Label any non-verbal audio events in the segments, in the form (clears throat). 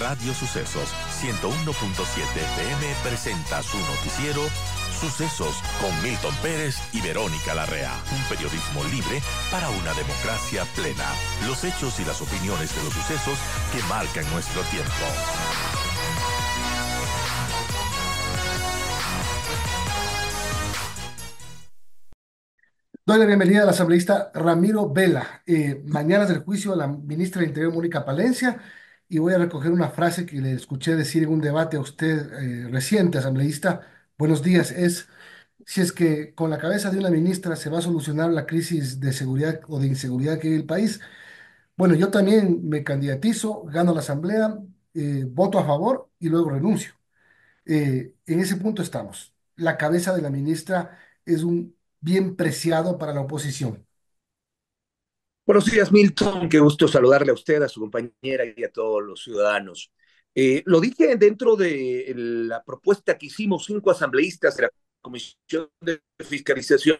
Radio Sucesos 101.7 FM presenta su noticiero Sucesos con Milton Pérez y Verónica Larrea. Un periodismo libre para una democracia plena. Los hechos y las opiniones de los sucesos que marcan nuestro tiempo. Doy la bienvenida al asambleísta Ramiro Vela. Eh, mañana es el juicio a la ministra de Interior, Mónica Palencia y voy a recoger una frase que le escuché decir en un debate a usted eh, reciente, asambleísta. Buenos días, es si es que con la cabeza de una ministra se va a solucionar la crisis de seguridad o de inseguridad que en el país. Bueno, yo también me candidatizo, gano la asamblea, eh, voto a favor y luego renuncio. Eh, en ese punto estamos. La cabeza de la ministra es un bien preciado para la oposición. Buenos días, Milton. Qué gusto saludarle a usted, a su compañera y a todos los ciudadanos. Eh, lo dije dentro de la propuesta que hicimos cinco asambleístas de la Comisión de Fiscalización,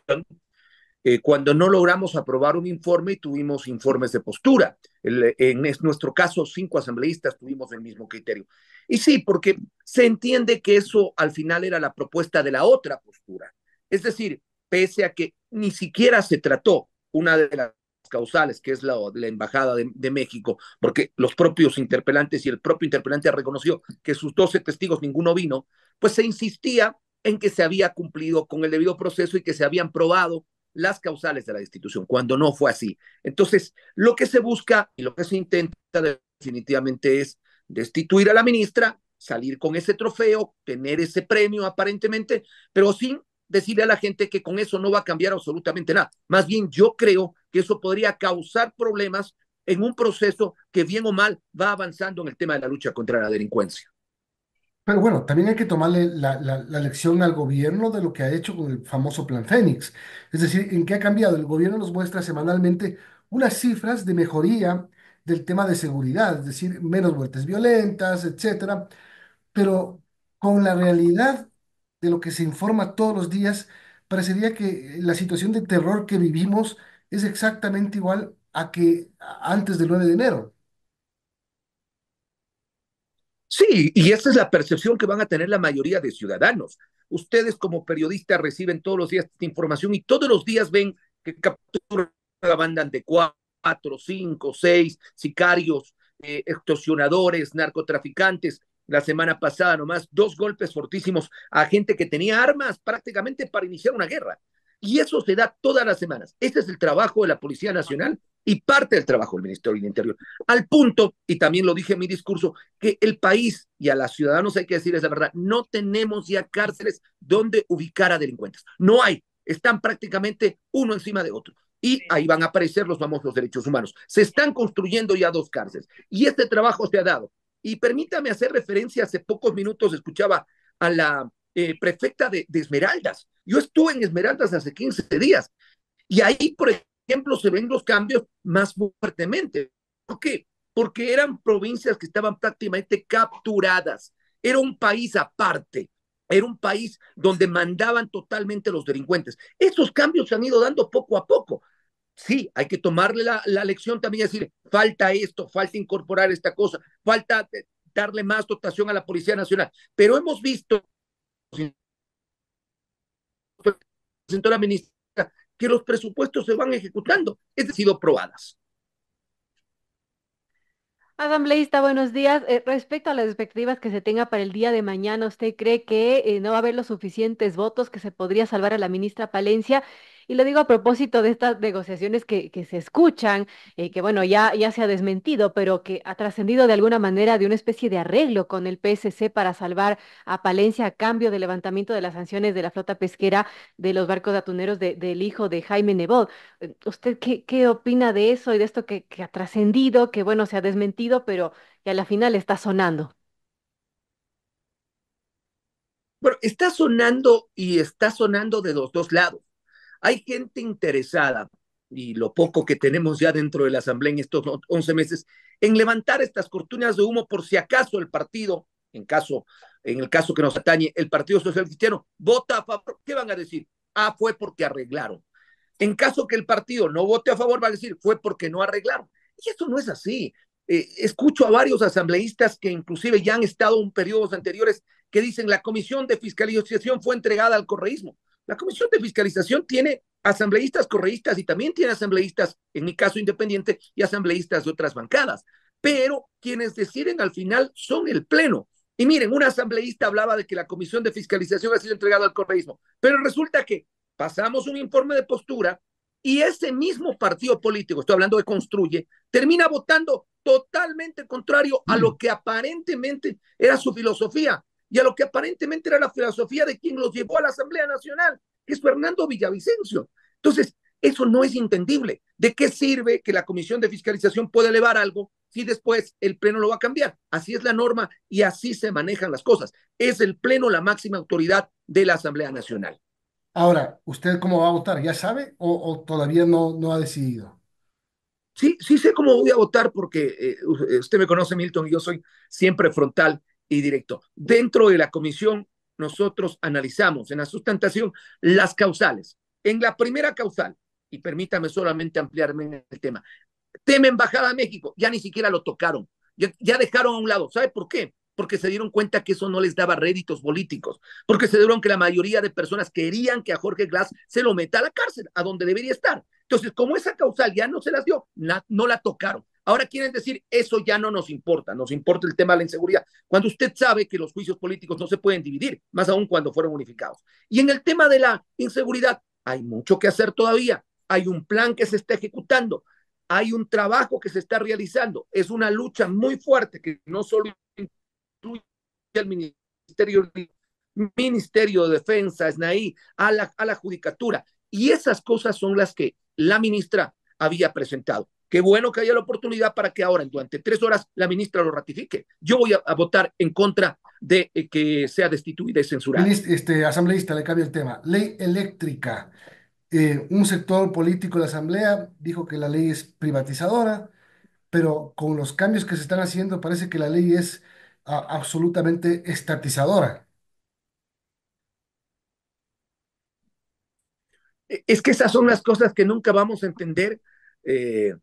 eh, cuando no logramos aprobar un informe y tuvimos informes de postura. en nuestro caso, cinco asambleístas tuvimos el mismo criterio. Y sí, porque se entiende que eso al final era la propuesta de la otra postura. Es decir, pese a que ni siquiera se trató una de las causales, que es la, Embajada de, México, porque los propios interpelantes y el propio interpelante reconoció que sus 12 testigos ninguno vino, pues se insistía en que se había cumplido con el debido proceso y que se habían probado las causales de la destitución, cuando no fue así. Entonces, lo que se busca y lo que se intenta definitivamente es destituir a la ministra, salir con ese trofeo, tener ese premio aparentemente, pero sin decirle a la gente que con eso no va a cambiar absolutamente nada. Más bien yo creo que eso podría causar problemas en un proceso que bien o mal va avanzando en el tema de la lucha contra la delincuencia. Pero bueno, también hay que tomarle la, lección al gobierno de lo que ha hecho con el famoso Plan Fénix. Es decir, en qué ha cambiado. El gobierno nos muestra semanalmente unas cifras de mejoría del tema de seguridad, es decir, menos muertes violentas, etcétera. Pero con la realidad de lo que se informa todos los días, parecería que la situación de terror que vivimos es exactamente igual a que antes del 9 de enero. Sí, y esa es la percepción que van a tener la mayoría de ciudadanos. Ustedes como periodistas reciben todos los días esta información y todos los días ven que capturan la banda de cuatro, cinco, seis sicarios, eh, extorsionadores, narcotraficantes. La semana pasada nomás dos golpes fortísimos a gente que tenía armas prácticamente para iniciar una guerra. Y eso se da todas las semanas. Este es el trabajo de la Policía Nacional y parte del trabajo del Ministerio del Interior. Al punto, y también lo dije en mi discurso, que el país y a los ciudadanos hay que decirles la verdad, no tenemos ya cárceles donde ubicar a delincuentes. No hay. Están prácticamente uno encima de otro. Y ahí van a aparecer los famosos derechos humanos. Se están construyendo ya dos cárceles. Y este trabajo se ha dado. Y permítame hacer referencia, hace pocos minutos escuchaba a la eh, prefecta de, Esmeraldas. Yo estuve en Esmeraldas hace 15 días y ahí, por ejemplo, se ven los cambios más fuertemente. ¿Por qué? Porque eran provincias que estaban prácticamente capturadas. Era un país aparte. Era un país donde mandaban totalmente los delincuentes. Esos cambios se han ido dando poco a poco. Sí, hay que tomarle la, la lección también y decir, falta esto, falta incorporar esta cosa, falta darle más dotación a la Policía Nacional. Pero hemos visto presentó la ministra, que los presupuestos se van ejecutando, es sido probadas. Adam buenos días. Eh, respecto a las expectativas que se tenga para el día de mañana, ¿usted cree que eh, no va a haber los suficientes votos que se podría salvar a la ministra Palencia? Y lo digo a propósito de estas negociaciones que, que se escuchan, eh, que bueno, ya, ya se ha desmentido, pero que ha trascendido de alguna manera de una especie de arreglo con el PSC para salvar a Palencia a cambio del levantamiento de las sanciones de la flota pesquera de los barcos atuneros del hijo de Jaime Nebot. Eh, ¿Usted qué, opina de eso y de esto que, que ha trascendido, que bueno, se ha desmentido, pero que a la final está sonando? Bueno, está sonando y está sonando de los dos lados. Hay gente interesada, y lo poco que tenemos ya dentro de la Asamblea en estos 11 meses, en levantar estas cortinas de humo por si acaso el partido, en, caso, en el caso que nos atañe, el Partido Social Cristiano, vota a favor. ¿Qué van a decir? Ah, fue porque arreglaron. En caso que el partido no vote a favor, van a decir, fue porque no arreglaron. Y eso no es así. Eh, escucho a varios asambleístas que inclusive ya han estado en periodos anteriores que dicen la comisión de fiscalización fue entregada al correísmo. La Comisión de Fiscalización tiene asambleístas correístas y también tiene asambleístas, en mi caso independiente, y asambleístas de otras bancadas. Pero quienes deciden al final son el Pleno. Y miren, un asambleísta hablaba de que la Comisión de Fiscalización ha sido entregada al correísmo, pero resulta que pasamos un informe de postura y ese mismo partido político, estoy hablando de Construye, termina votando totalmente contrario a lo mm. que aparentemente era su filosofía y a lo que aparentemente era la filosofía de quien los llevó a la Asamblea Nacional, que es Fernando Villavicencio. Entonces, eso no es entendible. ¿De qué sirve que la Comisión de Fiscalización pueda elevar algo si después el Pleno lo va a cambiar? Así es la norma y así se manejan las cosas. Es el Pleno la máxima autoridad de la Asamblea Nacional. Ahora, ¿usted cómo va a votar? ¿Ya sabe o, todavía no, no ha decidido? Sí, sí sé cómo voy a votar porque eh, eh, usted me conoce, Milton, y yo soy siempre frontal y directo. Dentro de la comisión, nosotros analizamos en la sustentación las causales. En la primera causal, y permítame solamente ampliarme en el tema, tema Embajada a México, ya ni siquiera lo tocaron, ya, dejaron a un lado. ¿Sabe por qué? Porque se dieron cuenta que eso no les daba réditos políticos, porque se dieron que la mayoría de personas querían que a Jorge Glass se lo meta a la cárcel, a donde debería estar. Entonces, como esa causal ya no se las dio, no la tocaron. Ahora quieren decir, eso ya no nos importa, nos importa el tema de la inseguridad, cuando usted sabe que los juicios políticos no se pueden dividir, más aún cuando fueron unificados. Y en el tema de la inseguridad, hay mucho que hacer todavía, hay un plan que se está ejecutando, hay un trabajo que se está realizando, es una lucha muy fuerte que no solo incluye al Ministerio, de Defensa, SNAI, a la, a la Judicatura. Y esas cosas son las que la ministra había presentado. Qué bueno que haya la oportunidad para que ahora, durante tres horas, la ministra lo ratifique. Yo voy a, votar en contra de eh, que sea destituida y censurada. Este, asambleísta, le cambia el tema. Ley eléctrica. Eh, un sector político de la Asamblea dijo que la ley es privatizadora, pero con los cambios que se están haciendo parece que la ley es absolutamente estatizadora. E, es que esas son las cosas que nunca vamos a entender. Eh,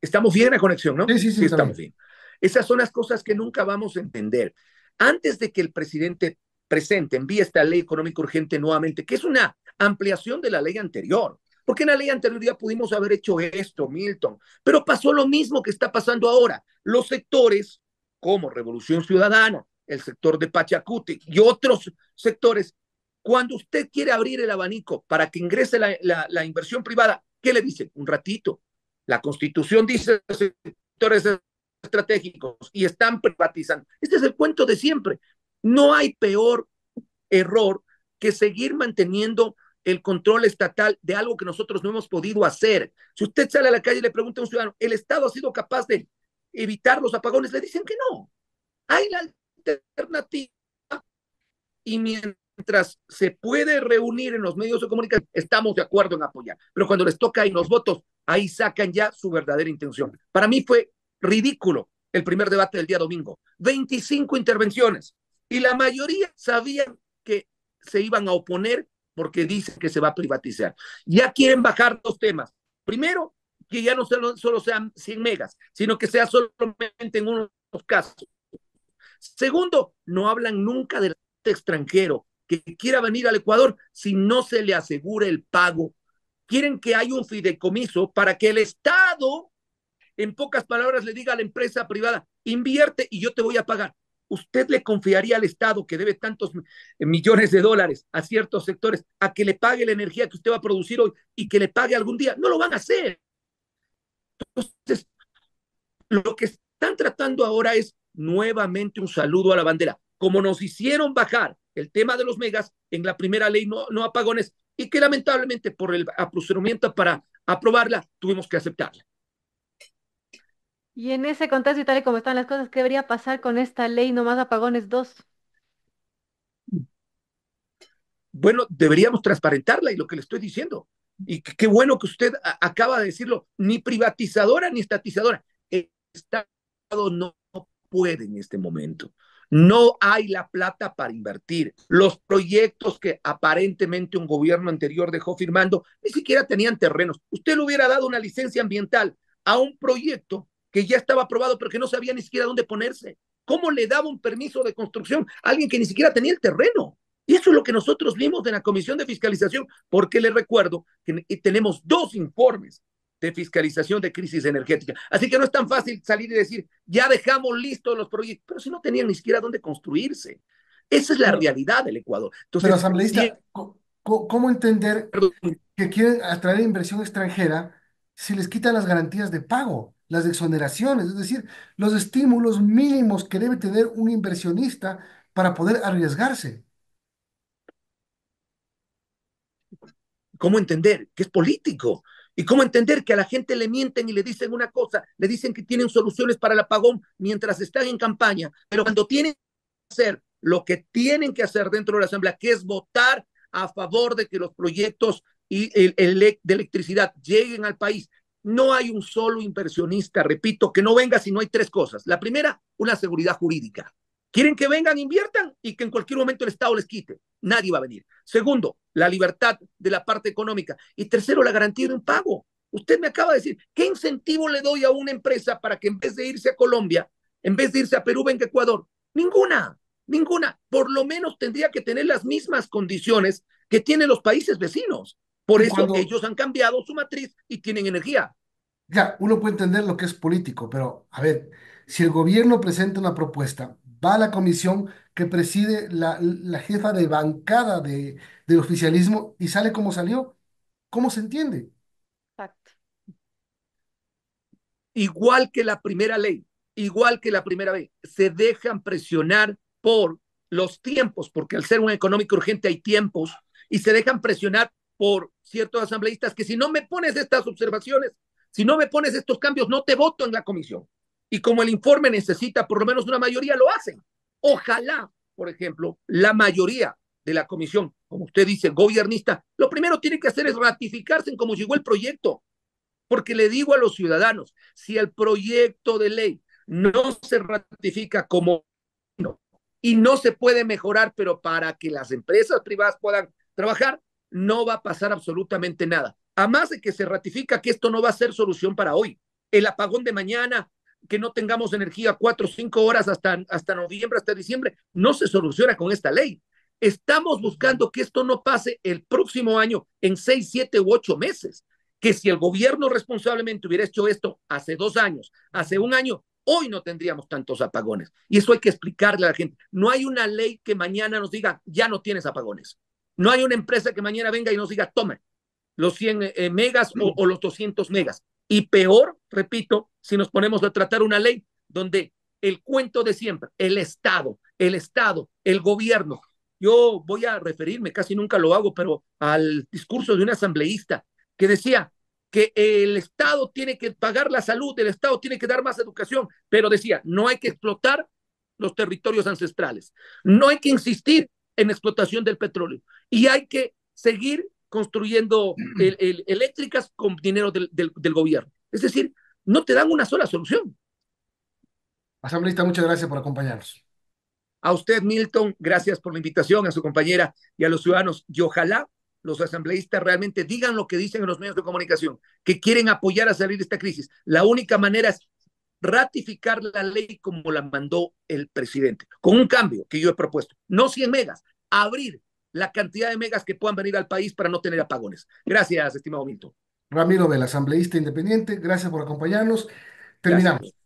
Estamos bien en la conexión, ¿no? Sí, sí, sí. estamos bien. Esas son las cosas que nunca vamos a entender. Antes de que el presidente presente, envíe esta ley económica urgente nuevamente, que es una ampliación de la ley anterior. Porque en la ley anterior ya pudimos haber hecho esto, Milton. Pero pasó lo mismo que está pasando ahora. Los sectores como Revolución Ciudadana, el sector de Pachacuti y otros sectores, cuando usted quiere abrir el abanico para que ingrese la, la inversión privada, ¿qué le dicen? Un ratito, la constitución dice los sectores estratégicos y están privatizando. Este es el cuento de siempre. No hay peor error que seguir manteniendo el control estatal de algo que nosotros no hemos podido hacer. Si usted sale a la calle y le pregunta a un ciudadano, ¿el Estado ha sido capaz de evitar los apagones? Le dicen que no. Hay la alternativa y mientras se puede reunir en los medios de comunicación, estamos de acuerdo en apoyar. Pero cuando les toca ahí los votos, ahí sacan ya su verdadera intención. Para mí fue ridículo el primer debate del día domingo. 25 intervenciones y la mayoría sabían que se iban a oponer porque dicen que se va a privatizar. Ya quieren bajar dos temas. Primero, que ya no solo, sean 100 megas, sino que sea solamente en unos casos. Segundo, no hablan nunca del extranjero que quiera venir al Ecuador si no se le asegura el pago quieren que haya un fideicomiso para que el Estado, en pocas palabras, le diga a la empresa privada, invierte y yo te voy a pagar. ¿Usted le confiaría al Estado que debe tantos millones de dólares a ciertos sectores a que le pague la energía que usted va a producir hoy y que le pague algún día? No lo van a hacer. Entonces, lo que están tratando ahora es nuevamente un saludo a la bandera. Como nos hicieron bajar el tema de los megas en la primera ley no, no apagones, y que lamentablemente por el procedimiento para aprobarla tuvimos que aceptarla. Y en ese contexto y tal y como están las cosas, ¿qué debería pasar con esta ley nomás apagones 2? Bueno, deberíamos transparentarla y lo que le estoy diciendo. Y qué bueno que usted acaba de decirlo, ni privatizadora ni estatizadora. El Estado no puede en este momento. No hay la plata para invertir. Los proyectos que aparentemente un gobierno anterior dejó firmando ni siquiera tenían terrenos. Usted le hubiera dado una licencia ambiental a un proyecto que ya estaba aprobado, pero que no sabía ni siquiera dónde ponerse. ¿Cómo le daba un permiso de construcción a alguien que ni siquiera tenía el terreno? Y eso es lo que nosotros vimos en la Comisión de Fiscalización, porque le recuerdo que tenemos dos informes de fiscalización de crisis energética. Así que no es tan fácil salir y decir, ya dejamos listos los proyectos, pero si no tenían ni siquiera dónde construirse. Esa es la realidad del Ecuador. pero ¿cómo entender que quieren atraer inversión extranjera si les quitan las garantías de pago? las exoneraciones, es decir, los estímulos mínimos que debe tener un inversionista para poder arriesgarse. ¿Cómo entender que es político? ¿Y cómo entender que a la gente le mienten y le dicen una cosa, le dicen que tienen soluciones para el apagón mientras están en campaña, pero cuando tienen que hacer lo que tienen que hacer dentro de la Asamblea, que es votar a favor de que los proyectos de electricidad lleguen al país, no hay un solo inversionista, repito, que no venga si no hay tres cosas. La primera, una seguridad jurídica. Quieren que vengan, inviertan y que en cualquier momento el Estado les quite. Nadie va a venir. Segundo, la libertad de la parte económica. Y tercero, la garantía de un pago. Usted me acaba de decir, ¿qué incentivo le doy a una empresa para que en vez de irse a Colombia, en vez de irse a Perú, venga a Ecuador? Ninguna, ninguna. Por lo menos tendría que tener las mismas condiciones que tienen los países vecinos. Por eso ellos han cambiado su matriz y tienen energía. Ya, uno puede entender lo que es político, pero a ver, si el gobierno presenta una propuesta va a la comisión que preside la, jefa de bancada de, del oficialismo y sale como salió. ¿Cómo se entiende? Exacto. Igual que la primera ley, igual que la primera vez, se dejan presionar por los tiempos, porque al ser un económico urgente hay tiempos, y se dejan presionar por ciertos asambleístas que si no me pones estas observaciones, si no me pones estos cambios, no te voto en la comisión y como el informe necesita por lo menos una mayoría, lo hacen. Ojalá, por ejemplo, la mayoría de la comisión, como usted dice, gobernista, lo primero tiene que hacer es ratificarse en cómo llegó el proyecto. Porque le digo a los ciudadanos, si el proyecto de ley no se ratifica como y no se puede mejorar, pero para que las empresas privadas puedan trabajar, no va a pasar absolutamente nada. Además de que se ratifica que esto no va a ser solución para hoy. El apagón de mañana que no tengamos energía cuatro o cinco horas hasta, hasta noviembre, hasta diciembre, no se soluciona con esta ley. Estamos buscando que esto no pase el próximo año en seis, siete u ocho meses. Que si el gobierno responsablemente hubiera hecho esto hace dos años, hace un año, hoy no tendríamos tantos apagones. Y eso hay que explicarle a la gente. No hay una ley que mañana nos diga, ya no tienes apagones. No hay una empresa que mañana venga y nos diga, tomen los 100 eh, megas o, o los 200 megas. Y peor, repito, si nos ponemos a tratar una ley donde el cuento de siempre, el Estado, el Estado, el gobierno. Yo voy a referirme, casi nunca lo hago, pero al discurso de un asambleísta que decía que el Estado tiene que pagar la salud, el Estado tiene que dar más educación, pero decía, no hay que explotar los territorios ancestrales, no hay que insistir en explotación del petróleo y hay que seguir construyendo (clears throat) eléctricas con dinero del, gobierno. Es decir, no te dan una sola solución. Asambleísta, muchas gracias por acompañarnos. A usted, Milton, gracias por la invitación, a su compañera y a los ciudadanos. Y ojalá los asambleístas realmente digan lo que dicen en los medios de comunicación, que quieren apoyar a salir de esta crisis. La única manera es ratificar la ley como la mandó el presidente, con un cambio que yo he propuesto. No 100 megas, abrir la cantidad de megas que puedan venir al país para no tener apagones. Gracias, estimado Milton. Ramiro del asambleísta independiente, gracias por acompañarnos. Terminamos.